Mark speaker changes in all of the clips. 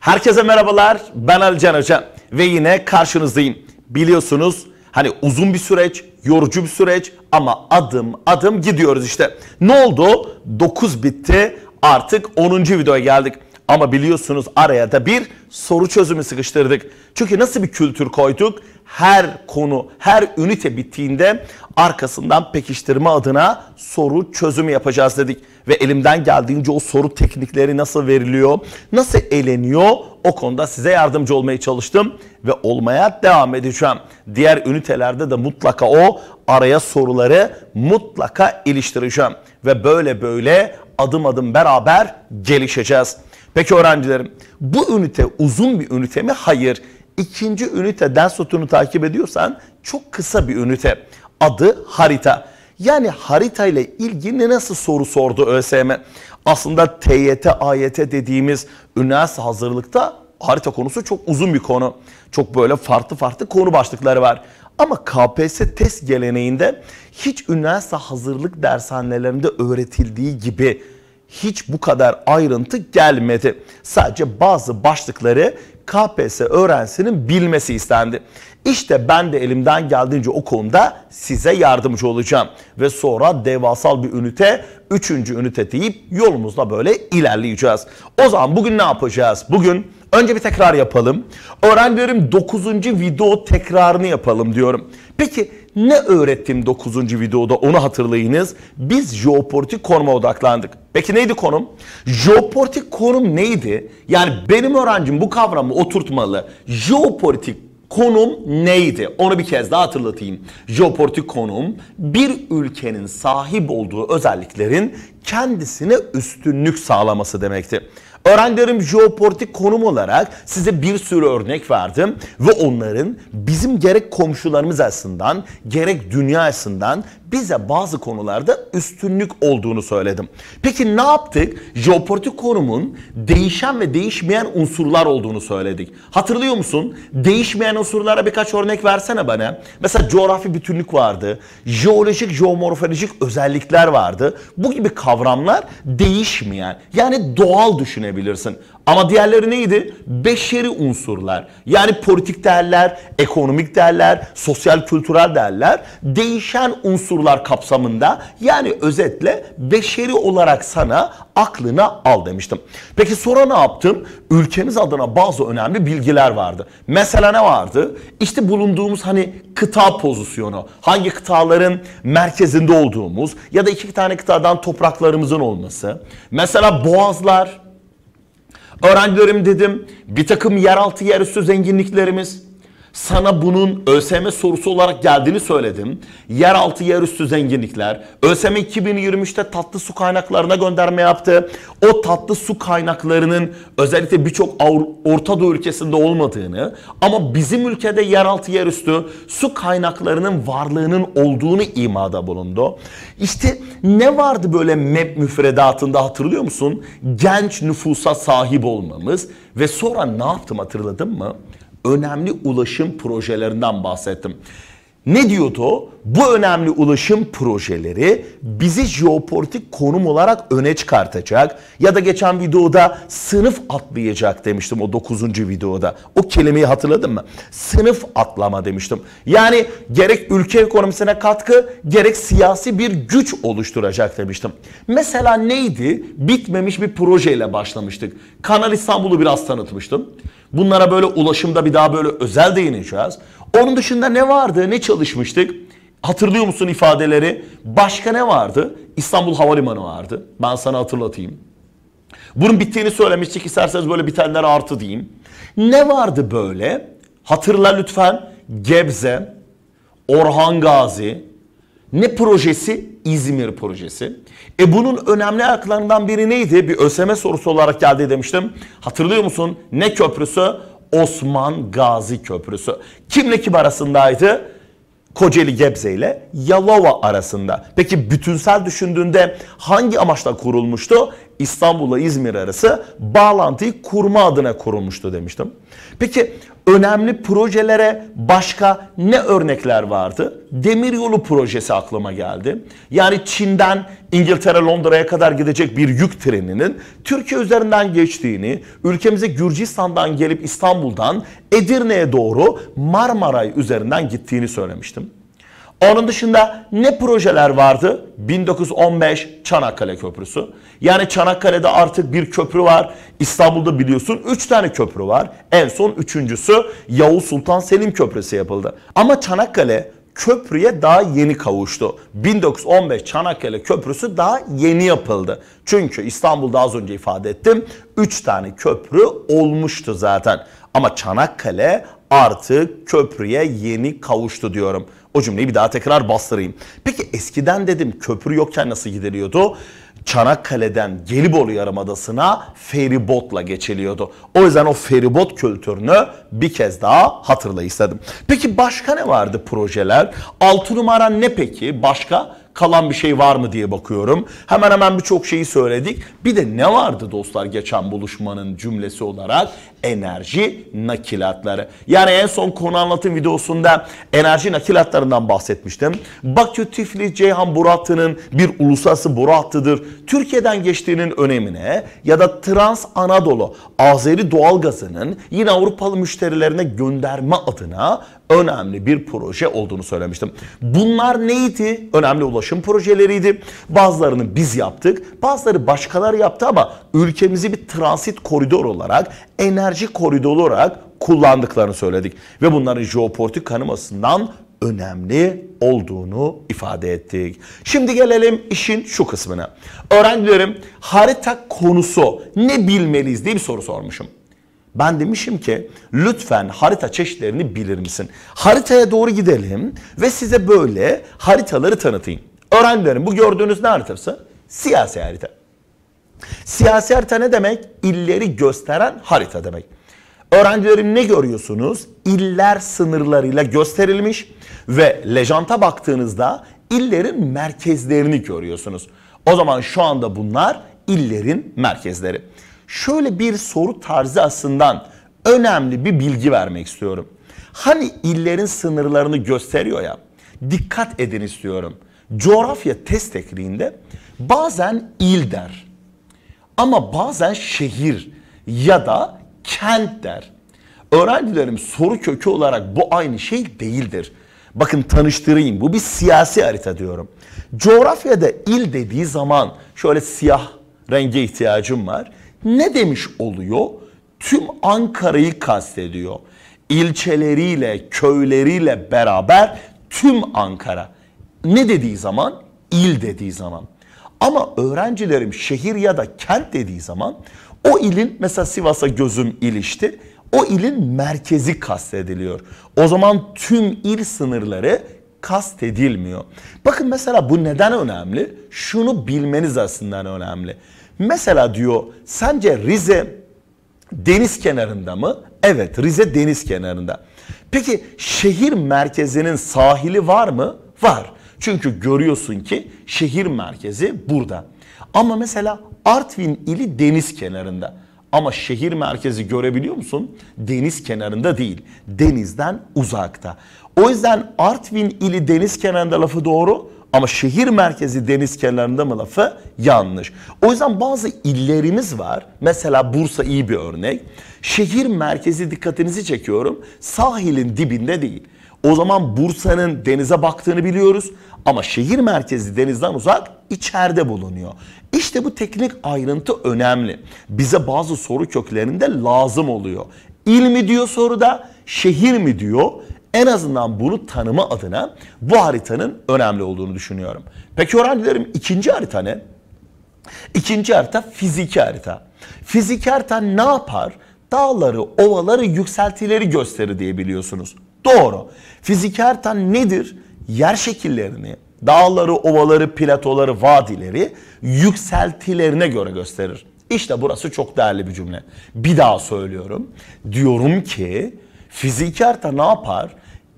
Speaker 1: Herkese merhabalar. Ben Ali Can Hoca ve yine karşınızdayım. Biliyorsunuz hani uzun bir süreç, yorucu bir süreç ama adım adım gidiyoruz işte. Ne oldu? 9 bitti. Artık 10. videoya geldik. Ama biliyorsunuz araya da bir soru çözümü sıkıştırdık. Çünkü nasıl bir kültür koyduk? her konu, her ünite bittiğinde arkasından pekiştirme adına soru çözümü yapacağız dedik. Ve elimden geldiğince o soru teknikleri nasıl veriliyor, nasıl eleniyor o konuda size yardımcı olmaya çalıştım ve olmaya devam edeceğim. Diğer ünitelerde de mutlaka o araya soruları mutlaka iliştireceğim. Ve böyle böyle adım adım beraber gelişeceğiz. Peki öğrencilerim bu ünite uzun bir ünite mi? Hayır ikinci ünite ders notunu takip ediyorsan çok kısa bir ünite. Adı harita. Yani harita ile ilgili nasıl soru sordu ÖSYM? Aslında TYT, AYT dediğimiz üniversite hazırlıkta harita konusu çok uzun bir konu. Çok böyle farklı farklı konu başlıkları var. Ama KPSS test geleneğinde hiç üniversite hazırlık dershanelerinde öğretildiği gibi hiç bu kadar ayrıntı gelmedi. Sadece bazı başlıkları KPSS öğrencisinin bilmesi istendi. İşte ben de elimden geldiğince o konuda size yardımcı olacağım. Ve sonra devasal bir ünite, üçüncü ünite deyip yolumuzla böyle ilerleyeceğiz. O zaman bugün ne yapacağız? Bugün Önce bir tekrar yapalım. Öğrencilerim 9. video tekrarını yapalım diyorum. Peki ne öğrettim 9. videoda onu hatırlayınız. Biz jeopolitik konuma odaklandık. Peki neydi konum? Jeopolitik konum neydi? Yani benim öğrencim bu kavramı oturtmalı. Jeopolitik konum neydi? Onu bir kez daha hatırlatayım. Jeopolitik konum bir ülkenin sahip olduğu özelliklerin kendisine üstünlük sağlaması demekti. Öğrencilerim jeopolitik konum olarak size bir sürü örnek verdim ve onların bizim gerek komşularımız açısından gerek dünya açısından bize bazı konularda üstünlük olduğunu söyledim. Peki ne yaptık? Jeopolitik konumun değişen ve değişmeyen unsurlar olduğunu söyledik. Hatırlıyor musun? Değişmeyen unsurlara birkaç örnek versene bana. Mesela coğrafi bütünlük vardı. Jeolojik, jeomorfolojik özellikler vardı. Bu gibi kavramlar değişmeyen. Yani doğal düşünebilirsin. Ama diğerleri neydi? Beşeri unsurlar. Yani politik değerler, ekonomik değerler, sosyal kültürel değerler değişen unsurlar unsurlar kapsamında yani özetle beşeri olarak sana aklına al demiştim. Peki sonra ne yaptım? Ülkemiz adına bazı önemli bilgiler vardı. Mesela ne vardı? İşte bulunduğumuz hani kıta pozisyonu, hangi kıtaların merkezinde olduğumuz ya da iki tane kıtadan topraklarımızın olması. Mesela boğazlar, öğrencilerim dedim bir takım yeraltı yerüstü zenginliklerimiz, sana bunun ÖSM sorusu olarak geldiğini söyledim. Yeraltı yerüstü zenginlikler. ÖSM 2023'te tatlı su kaynaklarına gönderme yaptı. O tatlı su kaynaklarının özellikle birçok Orta Doğu ülkesinde olmadığını ama bizim ülkede yeraltı yerüstü su kaynaklarının varlığının olduğunu imada bulundu. İşte ne vardı böyle MEP müfredatında hatırlıyor musun? Genç nüfusa sahip olmamız ve sonra ne yaptım hatırladın mı? önemli ulaşım projelerinden bahsettim. Ne diyordu o? Bu önemli ulaşım projeleri bizi jeopolitik konum olarak öne çıkartacak ya da geçen videoda sınıf atlayacak demiştim o 9. videoda. O kelimeyi hatırladın mı? Sınıf atlama demiştim. Yani gerek ülke ekonomisine katkı gerek siyasi bir güç oluşturacak demiştim. Mesela neydi? Bitmemiş bir projeyle başlamıştık. Kanal İstanbul'u biraz tanıtmıştım. Bunlara böyle ulaşımda bir daha böyle özel değineceğiz. Onun dışında ne vardı? Ne çalışmıştık? Hatırlıyor musun ifadeleri? Başka ne vardı? İstanbul Havalimanı vardı. Ben sana hatırlatayım. Bunun bittiğini söylemiştik. İsterseniz böyle bitenler artı diyeyim. Ne vardı böyle? Hatırla lütfen. Gebze, Orhan Gazi, ne projesi? İzmir projesi. E bunun önemli ayaklarından biri neydi? Bir ÖSYM sorusu olarak geldi demiştim. Hatırlıyor musun? Ne köprüsü? Osman Gazi Köprüsü. Kimle kim arasındaydı? Kocaeli Gebze ile Yalova arasında. Peki bütünsel düşündüğünde hangi amaçla kurulmuştu? İstanbul'la İzmir arası bağlantıyı kurma adına kurulmuştu demiştim. Peki önemli projelere başka ne örnekler vardı? Demiryolu projesi aklıma geldi. Yani Çin'den İngiltere Londra'ya kadar gidecek bir yük treninin Türkiye üzerinden geçtiğini, ülkemize Gürcistan'dan gelip İstanbul'dan Edirne'ye doğru Marmaray üzerinden gittiğini söylemiştim. Onun dışında ne projeler vardı? 1915 Çanakkale Köprüsü. Yani Çanakkale'de artık bir köprü var. İstanbul'da biliyorsun 3 tane köprü var. En son üçüncüsü Yavuz Sultan Selim Köprüsü yapıldı. Ama Çanakkale köprüye daha yeni kavuştu. 1915 Çanakkale Köprüsü daha yeni yapıldı. Çünkü İstanbul'da az önce ifade ettim 3 tane köprü olmuştu zaten. Ama Çanakkale artık köprüye yeni kavuştu diyorum. O cümleyi bir daha tekrar bastırayım. Peki eskiden dedim köprü yokken nasıl gidiliyordu? Çanakkale'den Gelibolu Yarımadası'na feribotla geçiliyordu. O yüzden o feribot kültürünü bir kez daha hatırla istedim. Peki başka ne vardı projeler? Altı numara ne peki? Başka kalan bir şey var mı diye bakıyorum. Hemen hemen birçok şeyi söyledik. Bir de ne vardı dostlar geçen buluşmanın cümlesi olarak? enerji nakilatları. Yani en son konu anlatım videosunda enerji nakilatlarından bahsetmiştim. Bakü Tiflis Ceyhan boru bir uluslararası boru hattıdır. Türkiye'den geçtiğinin önemine ya da Trans Anadolu Azeri doğalgazının yine Avrupalı müşterilerine gönderme adına önemli bir proje olduğunu söylemiştim. Bunlar neydi? Önemli ulaşım projeleriydi. Bazılarını biz yaptık, bazıları başkaları yaptı ama ülkemizi bir transit koridor olarak enerji enerji koridoru olarak kullandıklarını söyledik. Ve bunların jeopolitik kanımasından önemli olduğunu ifade ettik. Şimdi gelelim işin şu kısmına. Öğrencilerim harita konusu ne bilmeliyiz diye bir soru sormuşum. Ben demişim ki lütfen harita çeşitlerini bilir misin? Haritaya doğru gidelim ve size böyle haritaları tanıtayım. Öğrencilerim bu gördüğünüz ne haritası? Siyasi harita. Siyasi harita ne demek? İlleri gösteren harita demek. Öğrencilerim ne görüyorsunuz? İller sınırlarıyla gösterilmiş ve lejanta baktığınızda illerin merkezlerini görüyorsunuz. O zaman şu anda bunlar illerin merkezleri. Şöyle bir soru tarzı aslında önemli bir bilgi vermek istiyorum. Hani illerin sınırlarını gösteriyor ya. Dikkat edin istiyorum. Coğrafya test tekniğinde bazen il der ama bazen şehir ya da kent der. Öğrencilerim soru kökü olarak bu aynı şey değildir. Bakın tanıştırayım. Bu bir siyasi harita diyorum. Coğrafyada il dediği zaman şöyle siyah renge ihtiyacım var. Ne demiş oluyor? Tüm Ankara'yı kastediyor. İlçeleriyle, köyleriyle beraber tüm Ankara. Ne dediği zaman? İl dediği zaman. Ama öğrencilerim şehir ya da kent dediği zaman o ilin mesela Sivas'a gözüm ilişti. O ilin merkezi kastediliyor. O zaman tüm il sınırları kastedilmiyor. Bakın mesela bu neden önemli? Şunu bilmeniz aslında önemli. Mesela diyor sence Rize deniz kenarında mı? Evet Rize deniz kenarında. Peki şehir merkezinin sahili var mı? Var. Çünkü görüyorsun ki şehir merkezi burada. Ama mesela Artvin ili deniz kenarında. Ama şehir merkezi görebiliyor musun? Deniz kenarında değil. Denizden uzakta. O yüzden Artvin ili deniz kenarında lafı doğru ama şehir merkezi deniz kenarında mı lafı yanlış. O yüzden bazı illerimiz var. Mesela Bursa iyi bir örnek. Şehir merkezi dikkatinizi çekiyorum. Sahilin dibinde değil. O zaman Bursa'nın denize baktığını biliyoruz ama şehir merkezi denizden uzak içeride bulunuyor. İşte bu teknik ayrıntı önemli. Bize bazı soru köklerinde lazım oluyor. İl mi diyor soruda, şehir mi diyor? En azından bunu tanıma adına bu haritanın önemli olduğunu düşünüyorum. Peki öğrencilerim ikinci harita ne? İkinci harita fiziki harita. Fiziki harita ne yapar? Dağları, ovaları, yükseltileri gösterir diye biliyorsunuz. Doğru. Fiziki harita nedir? yer şekillerini, dağları, ovaları, platoları, vadileri yükseltilerine göre gösterir. İşte burası çok değerli bir cümle. Bir daha söylüyorum. Diyorum ki fiziki harita ne yapar?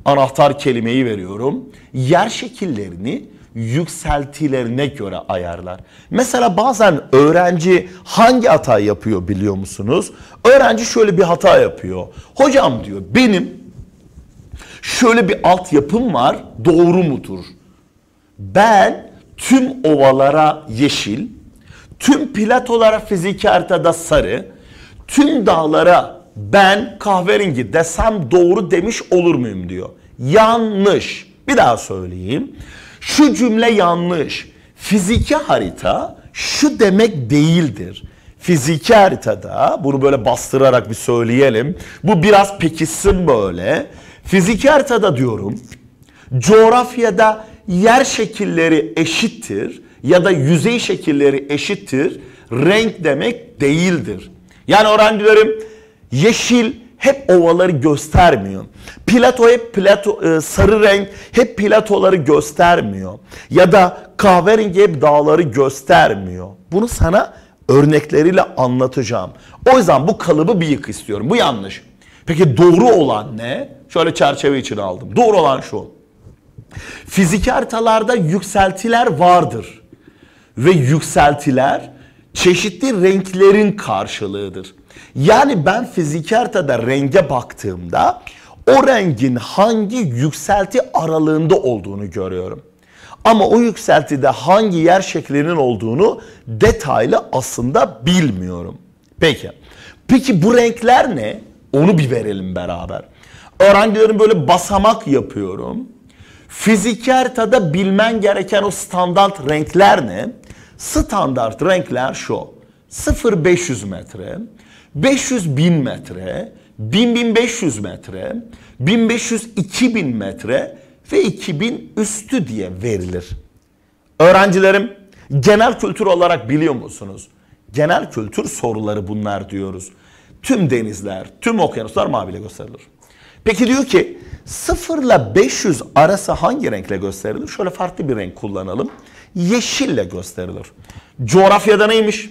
Speaker 1: Anahtar kelimeyi veriyorum. Yer şekillerini yükseltilerine göre ayarlar. Mesela bazen öğrenci hangi hata yapıyor biliyor musunuz? Öğrenci şöyle bir hata yapıyor. Hocam diyor benim Şöyle bir altyapım var. Doğru mudur? Ben tüm ovalara yeşil, tüm platolara fiziki haritada sarı, tüm dağlara ben kahverengi desem doğru demiş olur muyum diyor. Yanlış. Bir daha söyleyeyim. Şu cümle yanlış. Fiziki harita şu demek değildir. Fiziki haritada bunu böyle bastırarak bir söyleyelim. Bu biraz pekişsin böyle. Fiziki haritada diyorum coğrafyada yer şekilleri eşittir ya da yüzey şekilleri eşittir. Renk demek değildir. Yani öğrencilerim yeşil hep ovaları göstermiyor. Plato hep plato, e, sarı renk hep platoları göstermiyor. Ya da kahverengi hep dağları göstermiyor. Bunu sana örnekleriyle anlatacağım. O yüzden bu kalıbı bir yık istiyorum. Bu yanlış. Peki doğru olan ne? Şöyle çerçeve için aldım. Doğru olan şu. Fizik haritalarda yükseltiler vardır. Ve yükseltiler çeşitli renklerin karşılığıdır. Yani ben fizik haritada renge baktığımda o rengin hangi yükselti aralığında olduğunu görüyorum. Ama o yükseltide hangi yer şeklinin olduğunu detaylı aslında bilmiyorum. Peki. Peki bu renkler ne? Onu bir verelim beraber öğrencilerin böyle basamak yapıyorum. Fizikertada bilmen gereken o standart renkler ne? Standart renkler şu. 0-500 metre, 500 bin metre, 1000-1500 metre, 1500-2000 metre ve 2000 üstü diye verilir. Öğrencilerim genel kültür olarak biliyor musunuz? Genel kültür soruları bunlar diyoruz. Tüm denizler, tüm okyanuslar maviyle gösterilir. Peki diyor ki 0 ile 500 arası hangi renkle gösterilir? Şöyle farklı bir renk kullanalım. Yeşille gösterilir. Coğrafyada neymiş?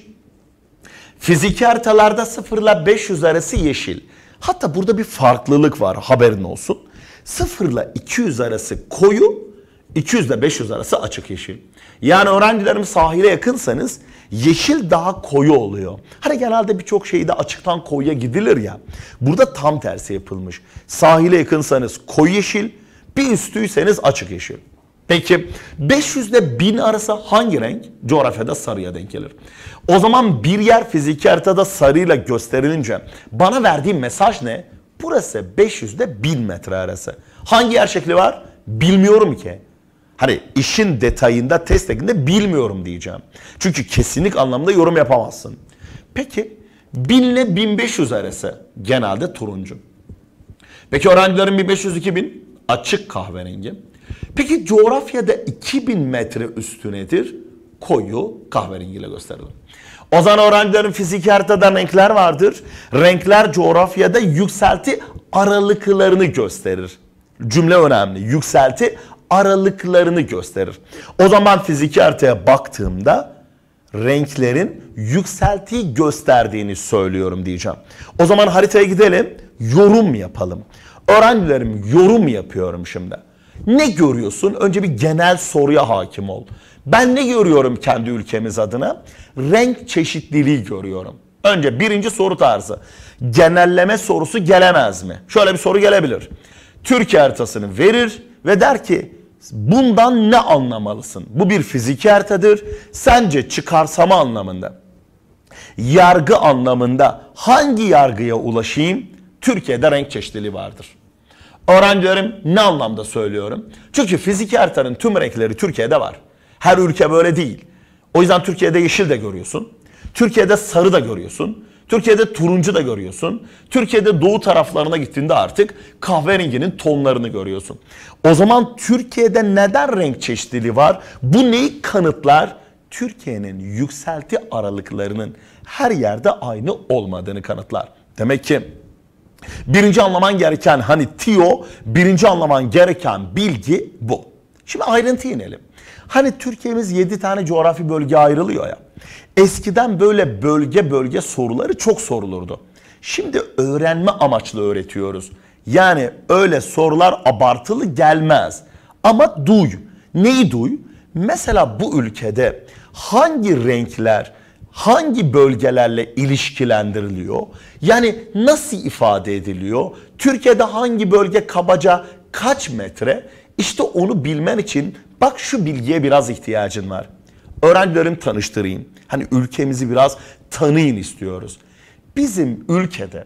Speaker 1: Fiziki haritalarda 0 ile 500 arası yeşil. Hatta burada bir farklılık var haberin olsun. 0 ile 200 arası koyu, 200 ile 500 arası açık yeşil. Yani öğrencilerim sahile yakınsanız Yeşil daha koyu oluyor. Hani genelde birçok şeyde açıktan koyuya gidilir ya. Burada tam tersi yapılmış. Sahile yakınsanız koyu yeşil, bir üstüyseniz açık yeşil. Peki 500 ile 1000 arası hangi renk coğrafyada sarıya denk gelir? O zaman bir yer fiziki haritada sarıyla gösterilince bana verdiğim mesaj ne? Burası 500 ile 1000 metre arası. Hangi yer şekli var? Bilmiyorum ki. Hani işin detayında, test tekniğinde bilmiyorum diyeceğim. Çünkü kesinlik anlamda yorum yapamazsın. Peki 1000 ile 1500 arası genelde turuncu. Peki öğrencilerin 1500-2000 açık kahverengi. Peki coğrafyada 2000 metre üstü nedir? Koyu kahverengiyle gösterilir. O zaman öğrencilerin fiziki haritada renkler vardır. Renkler coğrafyada yükselti aralıklarını gösterir. Cümle önemli. Yükselti aralıklarını gösterir. O zaman fiziki haritaya baktığımda renklerin yükseltiyi gösterdiğini söylüyorum diyeceğim. O zaman haritaya gidelim, yorum yapalım. Öğrencilerim yorum yapıyorum şimdi. Ne görüyorsun? Önce bir genel soruya hakim ol. Ben ne görüyorum kendi ülkemiz adına? Renk çeşitliliği görüyorum. Önce birinci soru tarzı. Genelleme sorusu gelemez mi? Şöyle bir soru gelebilir. Türkiye haritasını verir ve der ki Bundan ne anlamalısın? Bu bir fiziki haritadır. Sence çıkarsama anlamında, yargı anlamında hangi yargıya ulaşayım? Türkiye'de renk çeşitliliği vardır. Öğrencilerim ne anlamda söylüyorum? Çünkü fiziki haritanın tüm renkleri Türkiye'de var. Her ülke böyle değil. O yüzden Türkiye'de yeşil de görüyorsun. Türkiye'de sarı da görüyorsun. Türkiye'de turuncu da görüyorsun. Türkiye'de doğu taraflarına gittiğinde artık kahverenginin tonlarını görüyorsun. O zaman Türkiye'de neden renk çeşitliliği var? Bu neyi kanıtlar? Türkiye'nin yükselti aralıklarının her yerde aynı olmadığını kanıtlar. Demek ki birinci anlaman gereken hani TIO, birinci anlaman gereken bilgi bu. Şimdi ayrıntı inelim. Hani Türkiye'miz 7 tane coğrafi bölge ayrılıyor ya. Eskiden böyle bölge bölge soruları çok sorulurdu. Şimdi öğrenme amaçlı öğretiyoruz. Yani öyle sorular abartılı gelmez. Ama duy. Neyi duy? Mesela bu ülkede hangi renkler hangi bölgelerle ilişkilendiriliyor? Yani nasıl ifade ediliyor? Türkiye'de hangi bölge kabaca kaç metre? İşte onu bilmen için bak şu bilgiye biraz ihtiyacın var. Öğrencilerimi tanıştırayım. Hani ülkemizi biraz tanıyın istiyoruz. Bizim ülkede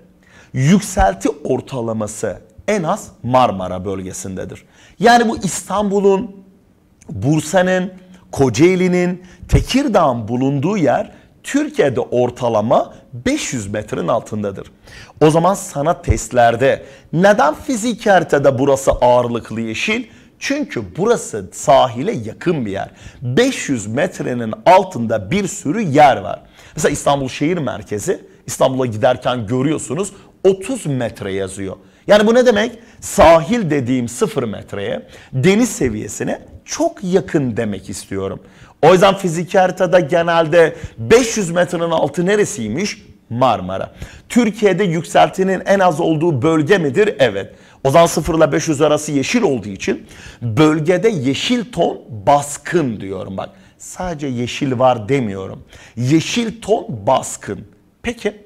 Speaker 1: yükselti ortalaması en az Marmara bölgesindedir. Yani bu İstanbul'un, Bursa'nın, Kocaeli'nin, Tekirdağ'ın bulunduğu yer Türkiye'de ortalama 500 metrenin altındadır. O zaman sana testlerde neden fizik haritada burası ağırlıklı yeşil, çünkü burası sahile yakın bir yer. 500 metrenin altında bir sürü yer var. Mesela İstanbul şehir merkezi İstanbul'a giderken görüyorsunuz 30 metre yazıyor. Yani bu ne demek? Sahil dediğim 0 metreye, deniz seviyesine çok yakın demek istiyorum. O yüzden fiziki haritada genelde 500 metrenin altı neresiymiş? Marmara. Türkiye'de yükseltinin en az olduğu bölge midir? Evet. O zaman 0 ile 500 arası yeşil olduğu için bölgede yeşil ton baskın diyorum bak. Sadece yeşil var demiyorum. Yeşil ton baskın. Peki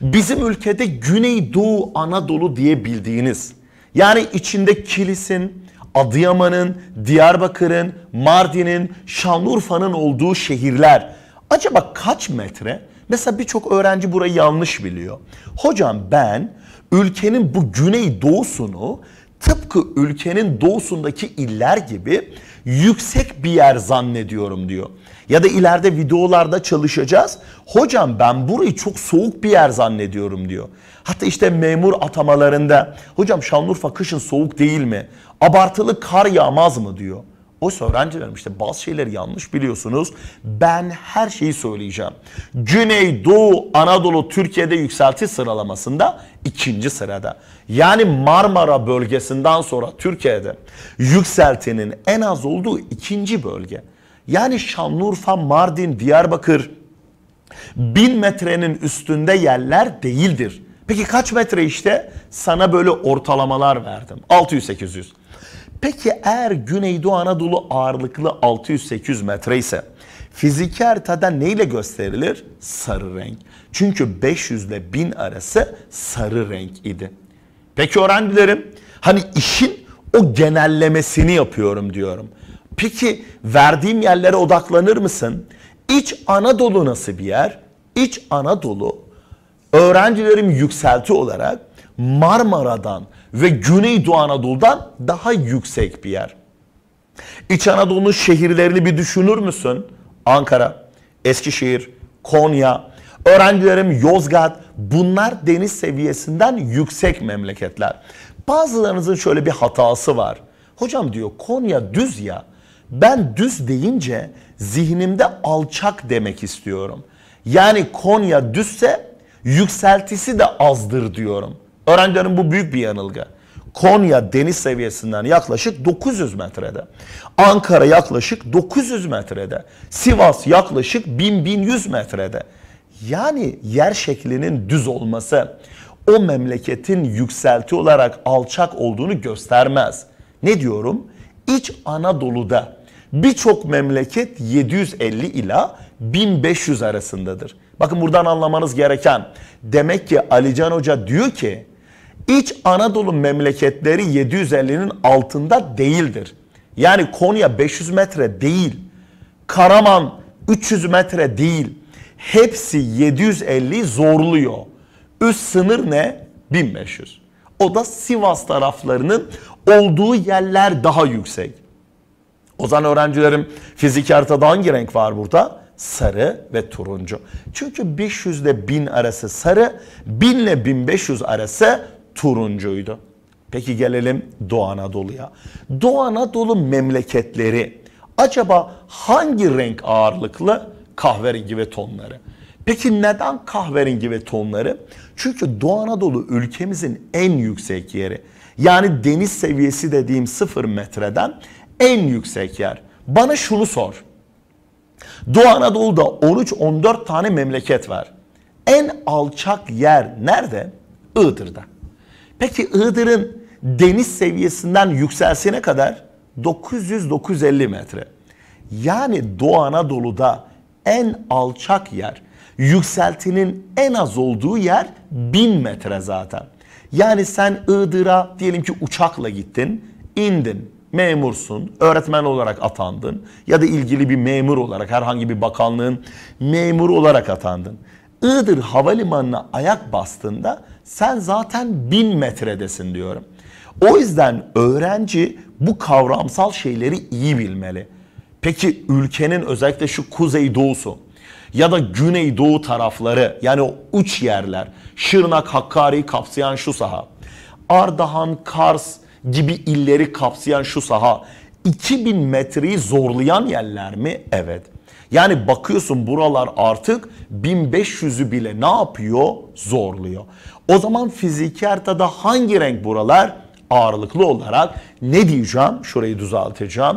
Speaker 1: bizim ülkede Güneydoğu Anadolu diye bildiğiniz yani içinde Kilis'in, Adıyaman'ın, Diyarbakır'ın, Mardin'in, Şanlıurfa'nın olduğu şehirler acaba kaç metre? Mesela birçok öğrenci burayı yanlış biliyor. Hocam ben ülkenin bu güney doğusunu tıpkı ülkenin doğusundaki iller gibi yüksek bir yer zannediyorum diyor. Ya da ileride videolarda çalışacağız. Hocam ben burayı çok soğuk bir yer zannediyorum diyor. Hatta işte memur atamalarında hocam Şanlıurfa kışın soğuk değil mi? Abartılı kar yağmaz mı diyor. Oysa öğrencilerim işte bazı şeyleri yanlış biliyorsunuz. Ben her şeyi söyleyeceğim. Güneydoğu Anadolu Türkiye'de yükselti sıralamasında ikinci sırada. Yani Marmara bölgesinden sonra Türkiye'de yükseltinin en az olduğu ikinci bölge. Yani Şanlıurfa, Mardin, Diyarbakır bin metrenin üstünde yerler değildir. Peki kaç metre işte? Sana böyle ortalamalar verdim. 600-800. Peki eğer Güneydoğu Anadolu ağırlıklı 600-800 metre ise fiziki haritada neyle gösterilir? Sarı renk. Çünkü 500 ile 1000 arası sarı renk idi. Peki öğrencilerim hani işin o genellemesini yapıyorum diyorum. Peki verdiğim yerlere odaklanır mısın? İç Anadolu nasıl bir yer? İç Anadolu öğrencilerim yükselti olarak Marmara'dan ve Güneydoğu Anadolu'dan daha yüksek bir yer. İç Anadolu'nun şehirlerini bir düşünür müsün? Ankara, Eskişehir, Konya, öğrencilerim Yozgat bunlar deniz seviyesinden yüksek memleketler. Bazılarınızın şöyle bir hatası var. Hocam diyor Konya düz ya. Ben düz deyince zihnimde alçak demek istiyorum. Yani Konya düzse yükseltisi de azdır diyorum. Öğrencilerin bu büyük bir yanılgı. Konya deniz seviyesinden yaklaşık 900 metrede. Ankara yaklaşık 900 metrede. Sivas yaklaşık 1100 metrede. Yani yer şeklinin düz olması o memleketin yükselti olarak alçak olduğunu göstermez. Ne diyorum? İç Anadolu'da birçok memleket 750 ila 1500 arasındadır. Bakın buradan anlamanız gereken demek ki Alican Hoca diyor ki İç Anadolu memleketleri 750'nin altında değildir. Yani Konya 500 metre değil. Karaman 300 metre değil. Hepsi 750 zorluyor. Üst sınır ne? 1500. O da Sivas taraflarının olduğu yerler daha yüksek. Ozan öğrencilerim fizik haritada hangi renk var burada? Sarı ve turuncu. Çünkü 500 ile 1000 arası sarı, 1000 ile 1500 arası turuncuydu. Peki gelelim Doğu Anadolu'ya. Doğu Anadolu memleketleri acaba hangi renk ağırlıklı? Kahverengi ve tonları. Peki neden kahverengi ve tonları? Çünkü Doğu Anadolu ülkemizin en yüksek yeri. Yani deniz seviyesi dediğim sıfır metreden en yüksek yer. Bana şunu sor. Doğu Anadolu'da 13-14 tane memleket var. En alçak yer nerede? Iğdır'da. Peki Iğdır'ın deniz seviyesinden yükselsene kadar 900-950 metre. Yani Doğu Anadolu'da en alçak yer, yükseltinin en az olduğu yer 1000 metre zaten. Yani sen Iğdır'a diyelim ki uçakla gittin, indin, memursun, öğretmen olarak atandın ya da ilgili bir memur olarak herhangi bir bakanlığın memuru olarak atandın. Iğdır Havalimanı'na ayak bastığında sen zaten bin metredesin diyorum. O yüzden öğrenci bu kavramsal şeyleri iyi bilmeli. Peki ülkenin özellikle şu kuzey doğusu ya da güney doğu tarafları yani o uç yerler Şırnak, Hakkari'yi kapsayan şu saha, Ardahan, Kars gibi illeri kapsayan şu saha 2000 metreyi zorlayan yerler mi? Evet. Yani bakıyorsun buralar artık 1500'ü bile ne yapıyor? Zorluyor. O zaman fiziki haritada hangi renk buralar? Ağırlıklı olarak ne diyeceğim? Şurayı düzelteceğim.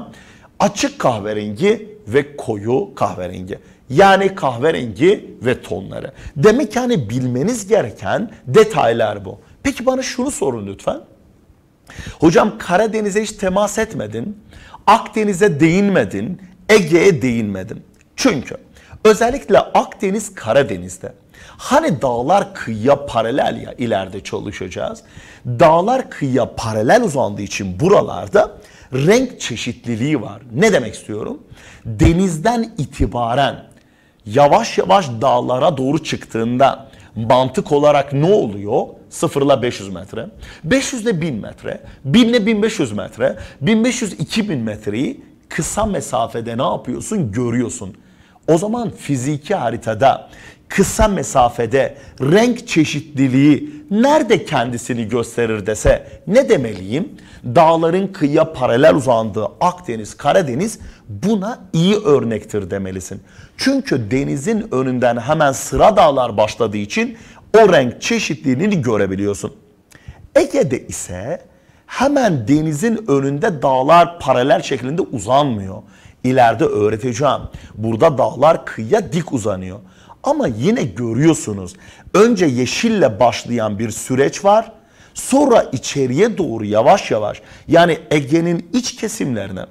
Speaker 1: Açık kahverengi ve koyu kahverengi. Yani kahverengi ve tonları. Demek yani bilmeniz gereken detaylar bu. Peki bana şunu sorun lütfen. Hocam Karadeniz'e hiç temas etmedin. Akdeniz'e değinmedin. Ege'ye değinmedin. Çünkü özellikle Akdeniz Karadeniz'de Hani dağlar kıyıya paralel ya ileride çalışacağız. Dağlar kıyıya paralel uzandığı için buralarda renk çeşitliliği var. Ne demek istiyorum? Denizden itibaren yavaş yavaş dağlara doğru çıktığında mantık olarak ne oluyor? 0 ile 500 metre, 500 ile 1000 metre, 1000 ile 1500 metre, 1500 2000 metreyi kısa mesafede ne yapıyorsun? Görüyorsun. O zaman fiziki haritada kısa mesafede renk çeşitliliği nerede kendisini gösterir dese ne demeliyim? Dağların kıyıya paralel uzandığı Akdeniz, Karadeniz buna iyi örnektir demelisin. Çünkü denizin önünden hemen sıra dağlar başladığı için o renk çeşitliliğini görebiliyorsun. Ege'de ise hemen denizin önünde dağlar paralel şeklinde uzanmıyor. İleride öğreteceğim. Burada dağlar kıyıya dik uzanıyor. Ama yine görüyorsunuz önce yeşille başlayan bir süreç var. Sonra içeriye doğru yavaş yavaş yani Ege'nin iç kesimlerine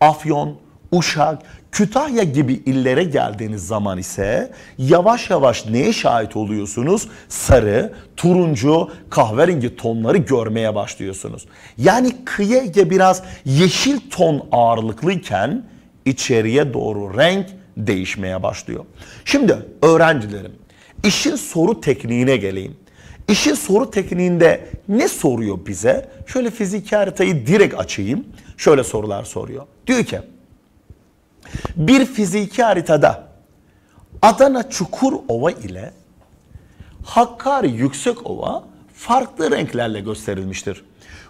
Speaker 1: Afyon, Uşak, Kütahya gibi illere geldiğiniz zaman ise yavaş yavaş neye şahit oluyorsunuz? Sarı, turuncu, kahverengi tonları görmeye başlıyorsunuz. Yani kıyı Ege biraz yeşil ton ağırlıklıyken içeriye doğru renk değişmeye başlıyor. Şimdi öğrencilerim işin soru tekniğine geleyim. İşin soru tekniğinde ne soruyor bize? Şöyle fiziki haritayı direkt açayım. Şöyle sorular soruyor. Diyor ki bir fiziki haritada Adana Çukurova ile Hakkari Yüksekova farklı renklerle gösterilmiştir.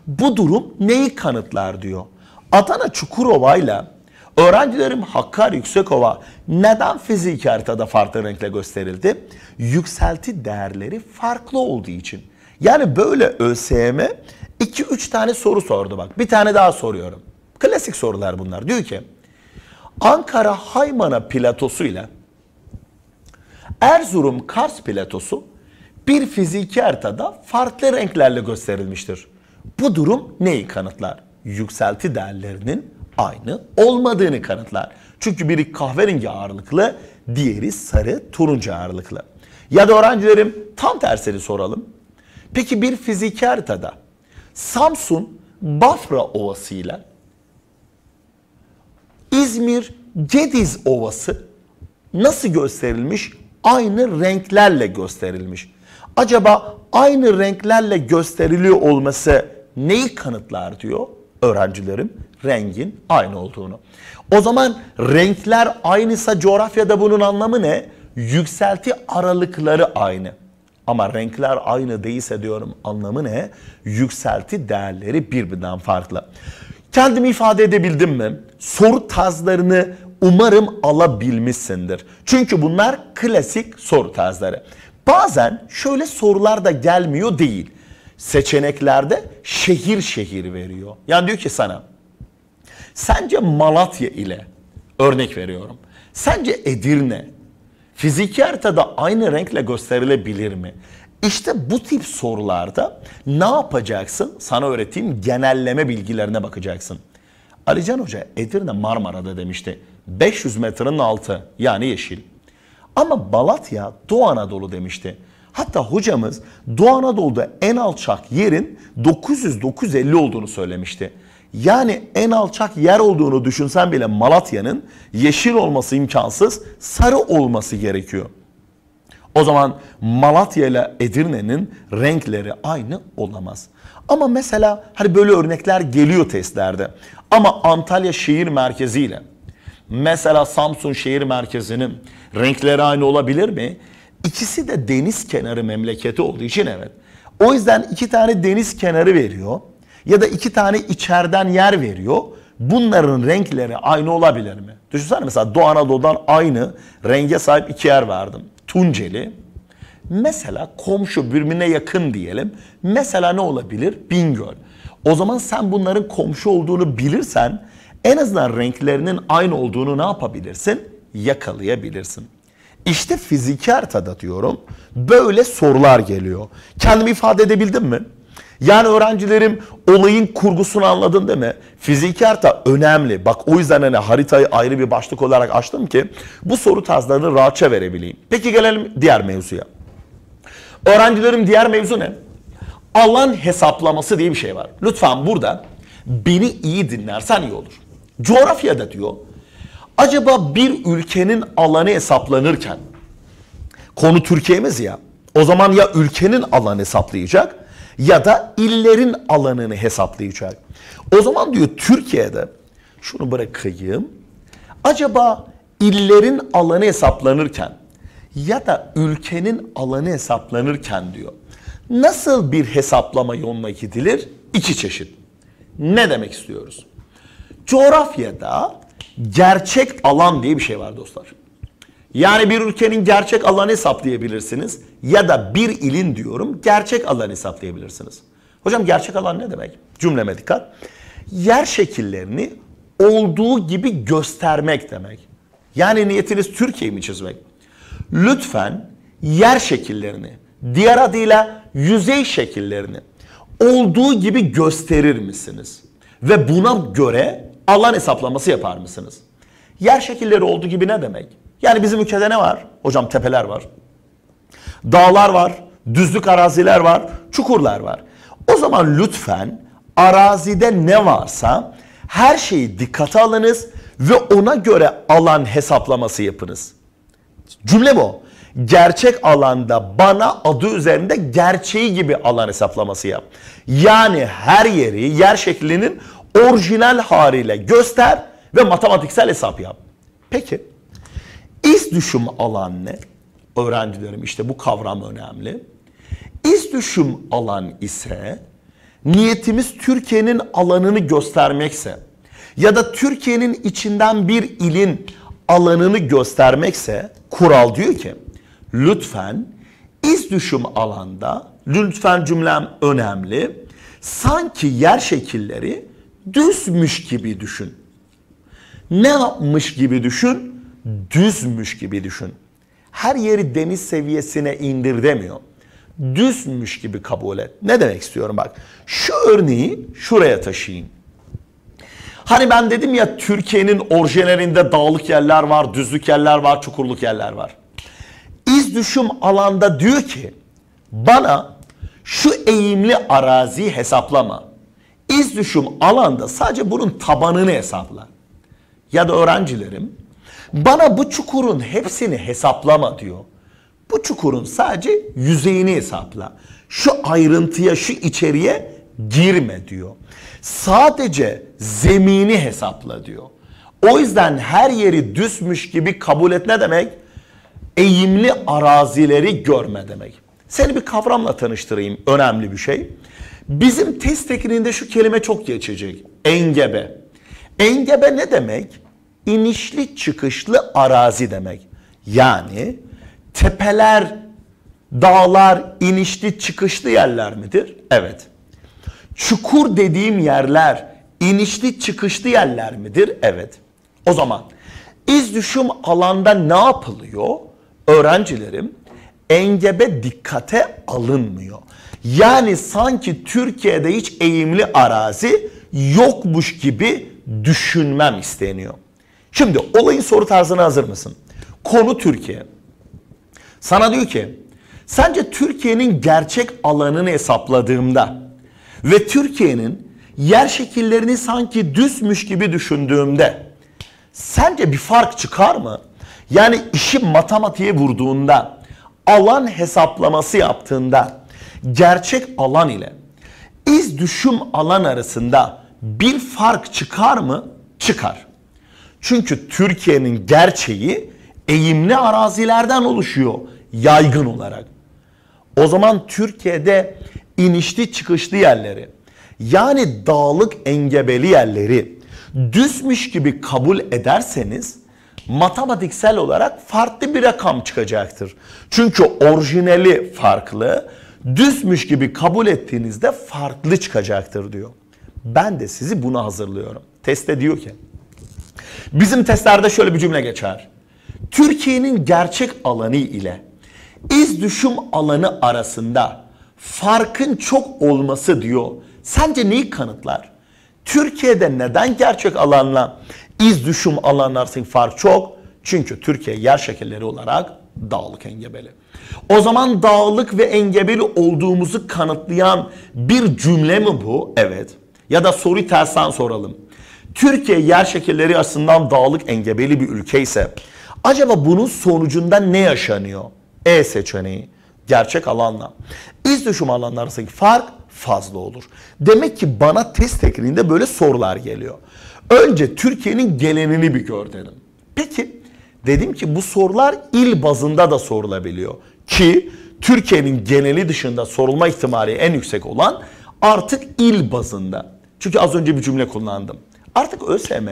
Speaker 1: Bu durum neyi kanıtlar diyor. Adana Çukurova ile Öğrencilerim Hakkar Yüksekova neden fiziki haritada farklı renkle gösterildi? Yükselti değerleri farklı olduğu için. Yani böyle ÖSYM 2-3 tane soru sordu bak. Bir tane daha soruyorum. Klasik sorular bunlar. Diyor ki Ankara Haymana platosu ile Erzurum Kars platosu bir fiziki haritada farklı renklerle gösterilmiştir. Bu durum neyi kanıtlar? Yükselti değerlerinin aynı olmadığını kanıtlar. Çünkü biri kahverengi ağırlıklı, diğeri sarı turuncu ağırlıklı. Ya da öğrencilerim tam tersini soralım. Peki bir fiziki haritada Samsun Bafra Ovası ile İzmir Gediz Ovası nasıl gösterilmiş? Aynı renklerle gösterilmiş. Acaba aynı renklerle gösteriliyor olması neyi kanıtlar diyor? öğrencilerim rengin aynı olduğunu. O zaman renkler aynıysa coğrafyada bunun anlamı ne? Yükselti aralıkları aynı. Ama renkler aynı değilse diyorum anlamı ne? Yükselti değerleri birbirinden farklı. Kendimi ifade edebildim mi? Soru tarzlarını umarım alabilmişsindir. Çünkü bunlar klasik soru tarzları. Bazen şöyle sorular da gelmiyor değil seçeneklerde şehir şehir veriyor. Yani diyor ki sana sence Malatya ile örnek veriyorum. Sence Edirne fiziki haritada aynı renkle gösterilebilir mi? İşte bu tip sorularda ne yapacaksın? Sana öğreteyim genelleme bilgilerine bakacaksın. Alican Hoca Edirne Marmara'da demişti. 500 metrenin altı yani yeşil. Ama Balatya Doğu Anadolu demişti. Hatta hocamız Doğu Anadolu'da en alçak yerin 900-950 olduğunu söylemişti. Yani en alçak yer olduğunu düşünsen bile Malatya'nın yeşil olması imkansız, sarı olması gerekiyor. O zaman Malatya ile Edirne'nin renkleri aynı olamaz. Ama mesela hani böyle örnekler geliyor testlerde. Ama Antalya şehir merkeziyle, mesela Samsun şehir merkezinin renkleri aynı olabilir mi? İkisi de deniz kenarı memleketi olduğu için evet. O yüzden iki tane deniz kenarı veriyor ya da iki tane içeriden yer veriyor. Bunların renkleri aynı olabilir mi? Düşünsene mesela Doğu Anadolu'dan aynı renge sahip iki yer verdim. Tunceli. Mesela komşu birbirine yakın diyelim. Mesela ne olabilir? Bingöl. O zaman sen bunların komşu olduğunu bilirsen en azından renklerinin aynı olduğunu ne yapabilirsin? Yakalayabilirsin. İşte fiziki haritada diyorum böyle sorular geliyor. Kendimi ifade edebildim mi? Yani öğrencilerim olayın kurgusunu anladın değil mi? Fiziki harita önemli. Bak o yüzden hani haritayı ayrı bir başlık olarak açtım ki bu soru tarzlarını rahatça verebileyim. Peki gelelim diğer mevzuya. Öğrencilerim diğer mevzu ne? Alan hesaplaması diye bir şey var. Lütfen burada beni iyi dinlersen iyi olur. Coğrafyada diyor Acaba bir ülkenin alanı hesaplanırken konu Türkiye'miz ya o zaman ya ülkenin alanı hesaplayacak ya da illerin alanını hesaplayacak. O zaman diyor Türkiye'de şunu bırakayım. Acaba illerin alanı hesaplanırken ya da ülkenin alanı hesaplanırken diyor. Nasıl bir hesaplama yoluna gidilir? İki çeşit. Ne demek istiyoruz? Coğrafyada gerçek alan diye bir şey var dostlar. Yani bir ülkenin gerçek alanı hesaplayabilirsiniz ya da bir ilin diyorum gerçek alanı hesaplayabilirsiniz. Hocam gerçek alan ne demek? Cümleme dikkat. Yer şekillerini olduğu gibi göstermek demek. Yani niyetiniz Türkiye'yi mi çizmek? Lütfen yer şekillerini, diğer adıyla yüzey şekillerini olduğu gibi gösterir misiniz? Ve buna göre alan hesaplaması yapar mısınız? Yer şekilleri olduğu gibi ne demek? Yani bizim ülkede ne var? Hocam tepeler var. Dağlar var. Düzlük araziler var. Çukurlar var. O zaman lütfen arazide ne varsa her şeyi dikkate alınız ve ona göre alan hesaplaması yapınız. Cümle bu. Gerçek alanda bana adı üzerinde gerçeği gibi alan hesaplaması yap. Yani her yeri, yer şeklinin orijinal haliyle göster ve matematiksel hesap yap. Peki iz düşüm alan ne? Öğrencilerim işte bu kavram önemli. İz düşüm alan ise niyetimiz Türkiye'nin alanını göstermekse ya da Türkiye'nin içinden bir ilin alanını göstermekse kural diyor ki lütfen iz düşüm alanda lütfen cümlem önemli sanki yer şekilleri düzmüş gibi düşün. Ne yapmış gibi düşün? Düzmüş gibi düşün. Her yeri deniz seviyesine indir demiyor. Düzmüş gibi kabul et. Ne demek istiyorum bak. Şu örneği şuraya taşıyın. Hani ben dedim ya Türkiye'nin orijinalinde dağlık yerler var, düzlük yerler var, çukurluk yerler var. İz düşüm alanda diyor ki bana şu eğimli arazi hesaplama iz düşüm alanda sadece bunun tabanını hesapla. Ya da öğrencilerim bana bu çukurun hepsini hesaplama diyor. Bu çukurun sadece yüzeyini hesapla. Şu ayrıntıya, şu içeriye girme diyor. Sadece zemini hesapla diyor. O yüzden her yeri düzmüş gibi kabul et ne demek? Eğimli arazileri görme demek. Seni bir kavramla tanıştırayım önemli bir şey. Bizim test tekniğinde şu kelime çok geçecek. Engebe. Engebe ne demek? İnişli çıkışlı arazi demek. Yani tepeler, dağlar inişli çıkışlı yerler midir? Evet. Çukur dediğim yerler inişli çıkışlı yerler midir? Evet. O zaman iz düşüm alanda ne yapılıyor? Öğrencilerim engebe dikkate alınmıyor. Yani sanki Türkiye'de hiç eğimli arazi yokmuş gibi düşünmem isteniyor. Şimdi olayın soru tarzına hazır mısın? Konu Türkiye. Sana diyor ki sence Türkiye'nin gerçek alanını hesapladığımda ve Türkiye'nin yer şekillerini sanki düzmüş gibi düşündüğümde sence bir fark çıkar mı? Yani işi matematiğe vurduğunda, alan hesaplaması yaptığında gerçek alan ile iz düşüm alan arasında bir fark çıkar mı? Çıkar. Çünkü Türkiye'nin gerçeği eğimli arazilerden oluşuyor yaygın olarak. O zaman Türkiye'de inişli çıkışlı yerleri yani dağlık engebeli yerleri düzmüş gibi kabul ederseniz matematiksel olarak farklı bir rakam çıkacaktır. Çünkü orijinali farklı, düzmüş gibi kabul ettiğinizde farklı çıkacaktır diyor. Ben de sizi buna hazırlıyorum. Teste diyor ki bizim testlerde şöyle bir cümle geçer. Türkiye'nin gerçek alanı ile iz düşüm alanı arasında farkın çok olması diyor. Sence neyi kanıtlar? Türkiye'de neden gerçek alanla iz düşüm alanlar arasında fark çok? Çünkü Türkiye yer şekilleri olarak Dağlık engebeli. O zaman dağlık ve engebeli olduğumuzu kanıtlayan bir cümle mi bu? Evet. Ya da soru tersten soralım. Türkiye yer şekilleri açısından dağlık engebeli bir ülke ise acaba bunun sonucunda ne yaşanıyor? E seçeneği gerçek alanla iz düşüm alanları arasındaki fark fazla olur. Demek ki bana test tekrinde böyle sorular geliyor. Önce Türkiye'nin gelenini bir gör Peki Dedim ki bu sorular il bazında da sorulabiliyor. Ki Türkiye'nin geneli dışında sorulma ihtimali en yüksek olan artık il bazında. Çünkü az önce bir cümle kullandım. Artık ÖSYM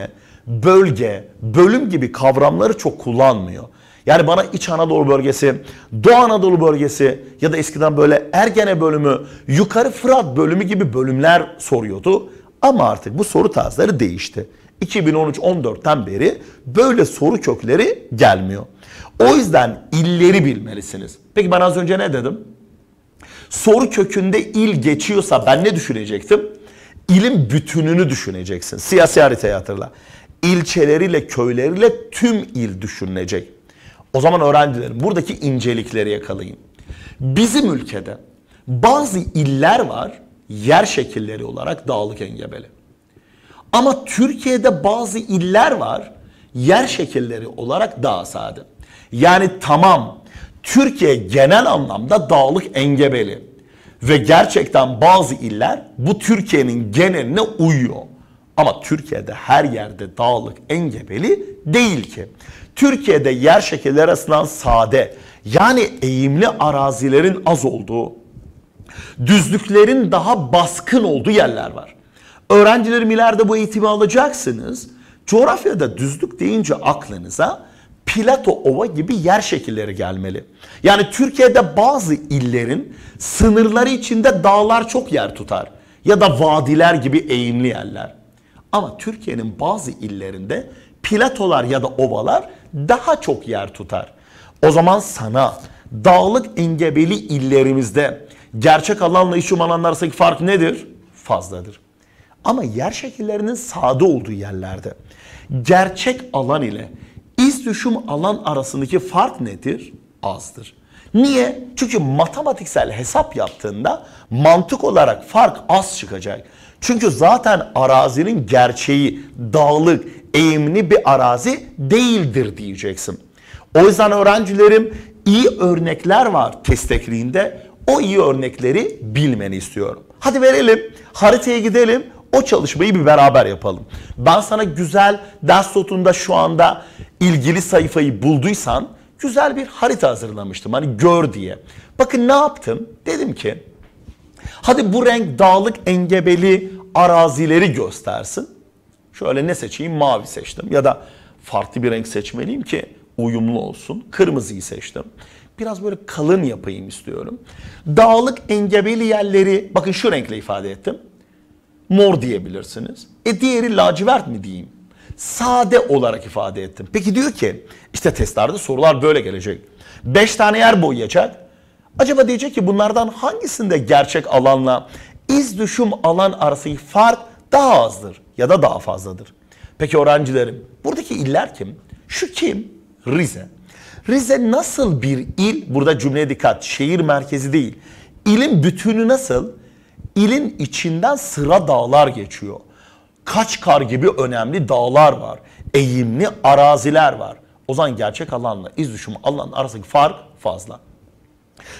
Speaker 1: bölge, bölüm gibi kavramları çok kullanmıyor. Yani bana İç Anadolu bölgesi, Doğu Anadolu bölgesi ya da eskiden böyle Ergene bölümü, Yukarı Fırat bölümü gibi bölümler soruyordu. Ama artık bu soru tarzları değişti. 2013-14'ten beri böyle soru kökleri gelmiyor. O yüzden illeri bilmelisiniz. Peki ben az önce ne dedim? Soru kökünde il geçiyorsa ben ne düşünecektim? İlin bütününü düşüneceksin. Siyasi haritayı hatırla. İlçeleriyle, köyleriyle tüm il düşünülecek. O zaman öğrencilerim buradaki incelikleri yakalayın. Bizim ülkede bazı iller var yer şekilleri olarak dağlık engebeli. Ama Türkiye'de bazı iller var yer şekilleri olarak daha sade. Yani tamam Türkiye genel anlamda dağlık engebeli ve gerçekten bazı iller bu Türkiye'nin geneline uyuyor. Ama Türkiye'de her yerde dağlık engebeli değil ki. Türkiye'de yer şekilleri arasından sade yani eğimli arazilerin az olduğu, düzlüklerin daha baskın olduğu yerler var. Öğrencilerim ileride bu eğitimi alacaksınız. Coğrafyada düzlük deyince aklınıza Plato Ova gibi yer şekilleri gelmeli. Yani Türkiye'de bazı illerin sınırları içinde dağlar çok yer tutar ya da vadiler gibi eğimli yerler. Ama Türkiye'nin bazı illerinde platolar ya da ovalar daha çok yer tutar. O zaman sana dağlık engebeli illerimizde gerçek alanla iç arasındaki fark nedir? Fazladır ama yer şekillerinin sade olduğu yerlerde gerçek alan ile iz düşüm alan arasındaki fark nedir? Azdır. Niye? Çünkü matematiksel hesap yaptığında mantık olarak fark az çıkacak. Çünkü zaten arazinin gerçeği dağlık, eğimli bir arazi değildir diyeceksin. O yüzden öğrencilerim iyi örnekler var test tekniğinde. O iyi örnekleri bilmeni istiyorum. Hadi verelim, haritaya gidelim. O çalışmayı bir beraber yapalım. Ben sana güzel ders notunda şu anda ilgili sayfayı bulduysan güzel bir harita hazırlamıştım. Hani gör diye. Bakın ne yaptım? Dedim ki hadi bu renk dağlık engebeli arazileri göstersin. Şöyle ne seçeyim? Mavi seçtim ya da farklı bir renk seçmeliyim ki uyumlu olsun. Kırmızıyı seçtim. Biraz böyle kalın yapayım istiyorum. Dağlık engebeli yerleri bakın şu renkle ifade ettim mor diyebilirsiniz. E diğeri lacivert mi diyeyim? Sade olarak ifade ettim. Peki diyor ki işte testlerde sorular böyle gelecek. 5 tane yer boyayacak. Acaba diyecek ki bunlardan hangisinde gerçek alanla iz düşüm alan arasındaki fark daha azdır ya da daha fazladır. Peki öğrencilerim buradaki iller kim? Şu kim? Rize. Rize nasıl bir il? Burada cümleye dikkat. Şehir merkezi değil. İlin bütünü nasıl? İlin içinden sıra dağlar geçiyor. Kaç kar gibi önemli dağlar var. Eğimli araziler var. O zaman gerçek alanla iz düşümü alanın arasındaki fark fazla.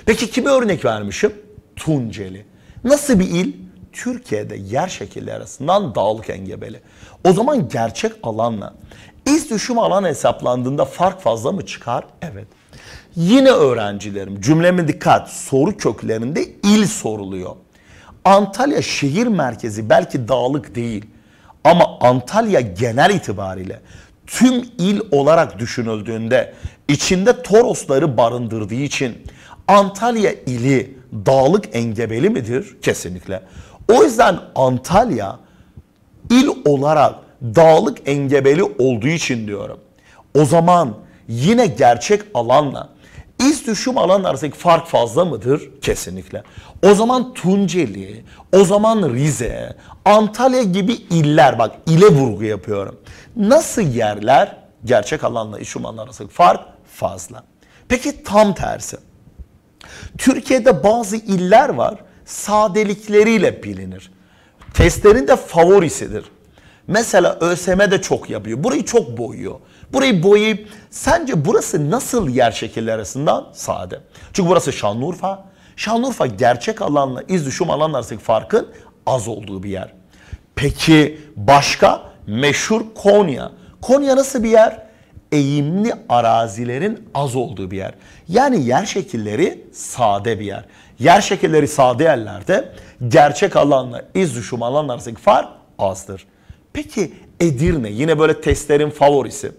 Speaker 1: Peki kimi örnek vermişim? Tunceli. Nasıl bir il? Türkiye'de yer şekilleri arasından dağlık engebeli. O zaman gerçek alanla iz düşüm alan hesaplandığında fark fazla mı çıkar? Evet. Yine öğrencilerim cümleme dikkat soru köklerinde il soruluyor. Antalya şehir merkezi belki dağlık değil ama Antalya genel itibariyle tüm il olarak düşünüldüğünde içinde Torosları barındırdığı için Antalya ili dağlık engebeli midir? Kesinlikle. O yüzden Antalya il olarak dağlık engebeli olduğu için diyorum. O zaman yine gerçek alanla iz düşüm alan arasındaki fark fazla mıdır? Kesinlikle. O zaman Tunceli, o zaman Rize, Antalya gibi iller bak ile vurgu yapıyorum. Nasıl yerler? Gerçek alanla iş umanı arasındaki fark fazla. Peki tam tersi. Türkiye'de bazı iller var sadelikleriyle bilinir. Testlerin de favorisidir. Mesela ÖSM de çok yapıyor. Burayı çok boyuyor. Burayı boyayıp sence burası nasıl yer şekilleri arasından sade? Çünkü burası Şanlıurfa, Şanlıurfa gerçek alanla iz düşüm alan arasındaki farkın az olduğu bir yer. Peki başka meşhur Konya. Konya nasıl bir yer? Eğimli arazilerin az olduğu bir yer. Yani yer şekilleri sade bir yer. Yer şekilleri sade yerlerde gerçek alanla iz düşüm alan arasındaki fark azdır. Peki Edirne yine böyle testlerin favorisi.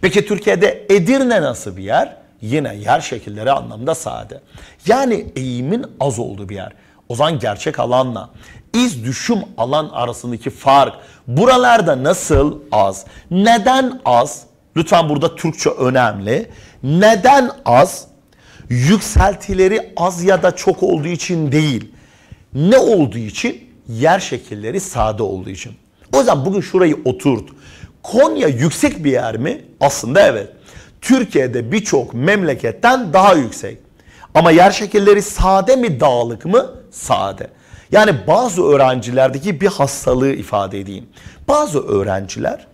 Speaker 1: Peki Türkiye'de Edirne nasıl bir yer? yine yer şekilleri anlamında sade. Yani eğimin az olduğu bir yer. O zaman gerçek alanla iz düşüm alan arasındaki fark buralarda nasıl az? Neden az? Lütfen burada Türkçe önemli. Neden az? Yükseltileri az ya da çok olduğu için değil. Ne olduğu için? Yer şekilleri sade olduğu için. O yüzden bugün şurayı oturt. Konya yüksek bir yer mi? Aslında evet. Türkiye'de birçok memleketten daha yüksek. Ama yer şekilleri sade mi dağlık mı? Sade. Yani bazı öğrencilerdeki bir hastalığı ifade edeyim. Bazı öğrenciler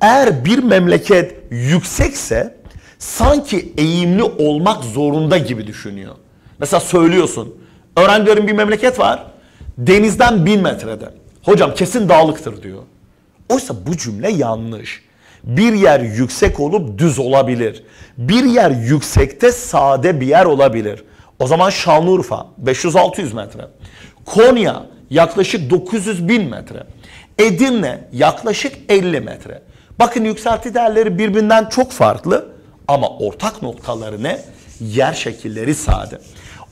Speaker 1: eğer bir memleket yüksekse sanki eğimli olmak zorunda gibi düşünüyor. Mesela söylüyorsun. Öğrencilerin bir memleket var. Denizden bin metrede. Hocam kesin dağlıktır diyor. Oysa bu cümle yanlış. Bir yer yüksek olup düz olabilir. Bir yer yüksekte sade bir yer olabilir. O zaman Şanlıurfa 500-600 metre. Konya yaklaşık 900-1000 metre. Edirne yaklaşık 50 metre. Bakın yükselti değerleri birbirinden çok farklı ama ortak noktaları ne? Yer şekilleri sade.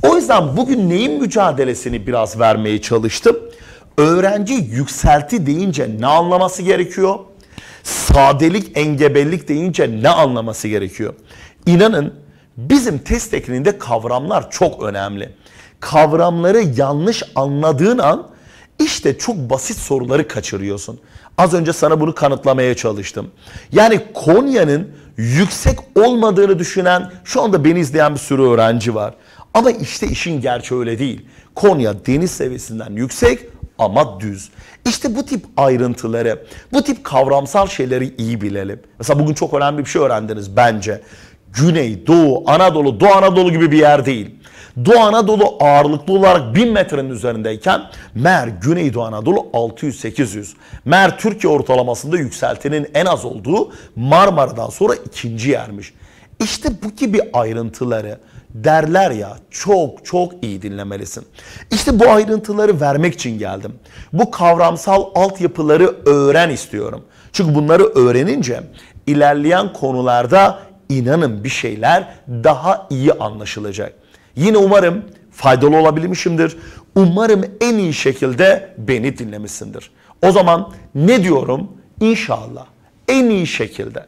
Speaker 1: O yüzden bugün neyin mücadelesini biraz vermeye çalıştım. Öğrenci yükselti deyince ne anlaması gerekiyor? sadelik, engebellik deyince ne anlaması gerekiyor? İnanın bizim test tekniğinde kavramlar çok önemli. Kavramları yanlış anladığın an işte çok basit soruları kaçırıyorsun. Az önce sana bunu kanıtlamaya çalıştım. Yani Konya'nın yüksek olmadığını düşünen şu anda beni izleyen bir sürü öğrenci var. Ama işte işin gerçeği öyle değil. Konya deniz seviyesinden yüksek ama düz. İşte bu tip ayrıntıları, bu tip kavramsal şeyleri iyi bilelim. Mesela bugün çok önemli bir şey öğrendiniz bence. Güney, Doğu, Anadolu, Doğu Anadolu gibi bir yer değil. Doğu Anadolu ağırlıklı olarak 1000 metrenin üzerindeyken Mer Güneydoğu Anadolu 600-800. Mer Türkiye ortalamasında yükseltinin en az olduğu Marmara'dan sonra ikinci yermiş. İşte bu gibi ayrıntıları derler ya çok çok iyi dinlemelisin. İşte bu ayrıntıları vermek için geldim. Bu kavramsal altyapıları öğren istiyorum. Çünkü bunları öğrenince ilerleyen konularda inanın bir şeyler daha iyi anlaşılacak. Yine umarım faydalı olabilmişimdir. Umarım en iyi şekilde beni dinlemişsindir. O zaman ne diyorum? İnşallah en iyi şekilde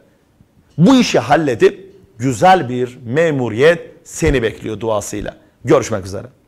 Speaker 1: bu işi halledip güzel bir memuriyet seni bekliyor duasıyla. Görüşmek üzere.